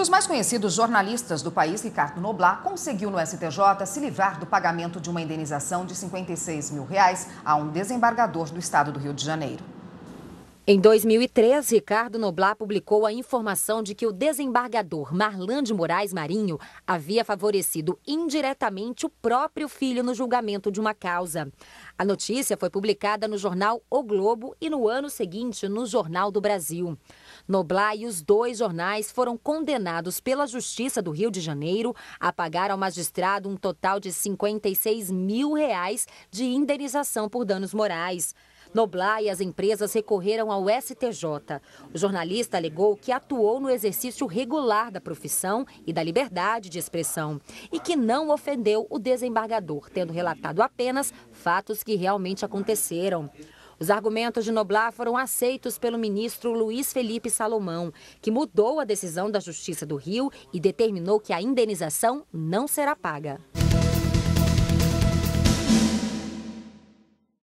dos mais conhecidos jornalistas do país, Ricardo Noblar, conseguiu no STJ se livrar do pagamento de uma indenização de 56 mil reais a um desembargador do estado do Rio de Janeiro. Em 2003, Ricardo Noblá publicou a informação de que o desembargador Marlan de Moraes Marinho havia favorecido indiretamente o próprio filho no julgamento de uma causa. A notícia foi publicada no jornal O Globo e no ano seguinte no Jornal do Brasil. Noblá e os dois jornais foram condenados pela Justiça do Rio de Janeiro a pagar ao magistrado um total de 56 mil reais de indenização por danos morais. Noblar e as empresas recorreram ao STJ. O jornalista alegou que atuou no exercício regular da profissão e da liberdade de expressão e que não ofendeu o desembargador, tendo relatado apenas fatos que realmente aconteceram. Os argumentos de Noblar foram aceitos pelo ministro Luiz Felipe Salomão, que mudou a decisão da Justiça do Rio e determinou que a indenização não será paga.